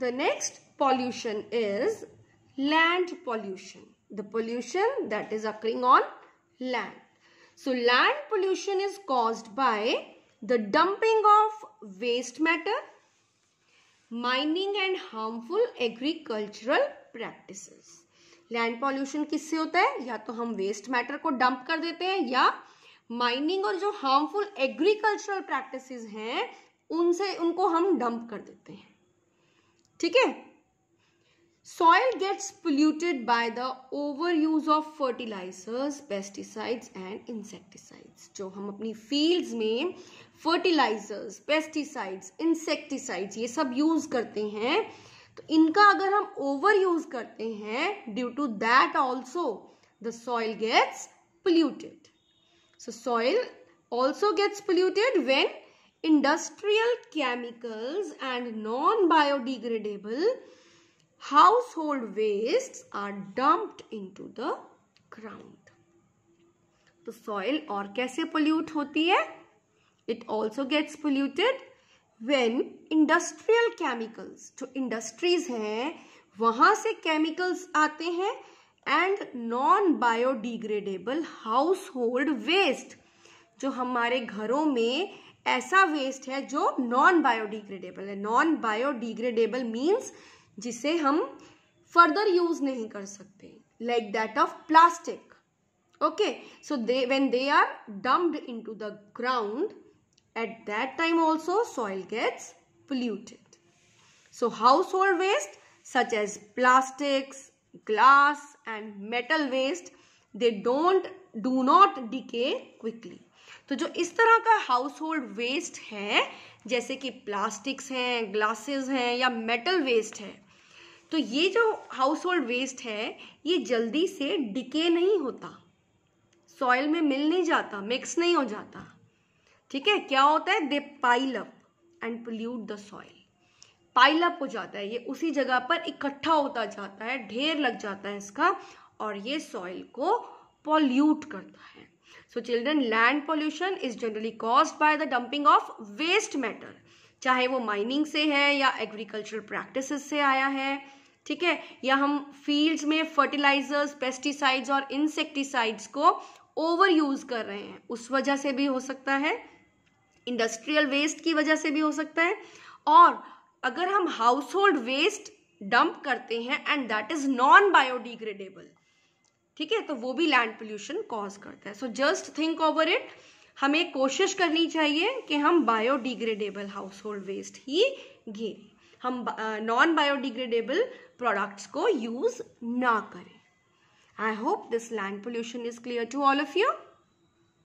The next pollution is land pollution. The pollution that is occurring on land. So land pollution is caused by the dumping of waste matter, mining and harmful agricultural practices. Land pollution किससे hota hai ya to hum waste matter ko dump kar dete hain ya mining और जो harmful agricultural practices हैं उनसे उनको हम dump कर देते हैं ठीक है soil gets polluted by the over use of fertilisers pesticides and insecticides जो हम अपनी फील्ड्स में फर्टिलाइजर्स पेस्टिसाइड्स इंसेक्टिसाइड्स ये सब यूज करते हैं तो इनका अगर हम ओवर यूज करते हैं due to that also the soil gets polluted so soil also gets polluted when industrial chemicals and non-biodegradable household wastes are dumped into the ground. तो soil और कैसे pollute होती है It also gets polluted when industrial chemicals, जो industries हैं वहाँ से chemicals आते हैं and non-biodegradable household waste, जो हमारे घरों में ऐसा वेस्ट है जो नॉन बायोडिग्रेडेबल है नॉन बायोडिग्रेडेबल मीन्स जिसे हम फर्दर यूज नहीं कर सकते like that of plastic okay so they when they are dumped into the ground at that time also soil gets polluted so household waste such as plastics glass and metal waste they don't do not decay quickly तो जो इस तरह का house household waste है जैसे कि plastics हैं glasses हैं या मेटल वेस्ट है तो ये जो हाउस होल्ड वेस्ट है ये जल्दी से डिके नहीं होता सॉइल में मिल नहीं जाता मिक्स नहीं हो जाता ठीक है क्या होता है they pile up and pollute the soil pile up हो जाता है ये उसी जगह पर इकट्ठा होता जाता है ढेर लग जाता है इसका और ये सॉइल को पॉल्यूट करता है so children land pollution is generally cause by the dumping of waste matter चाहे वो माइनिंग से है या एग्रीकल्चरल प्रैक्टिस से आया है ठीक है या हम फील्ड्स में फर्टिलाइजर्स पेस्टिसाइड्स और इंसेक्टिसाइड्स को ओवर यूज कर रहे हैं उस वजह से भी हो सकता है इंडस्ट्रियल वेस्ट की वजह से भी हो सकता है और अगर हम हाउस होल्ड वेस्ट डंप करते हैं and that is non biodegradable ठीक है तो वो भी लैंड पोल्यूशन कॉज करता है so just think over it हमें कोशिश करनी चाहिए कि हम बायोडिग्रेडेबल हाउस होल्ड वेस्ट ही घेरें हम नॉन बायोडिग्रेडेबल प्रोडक्ट्स को यूज़ ना करें I hope this land pollution is clear to all of you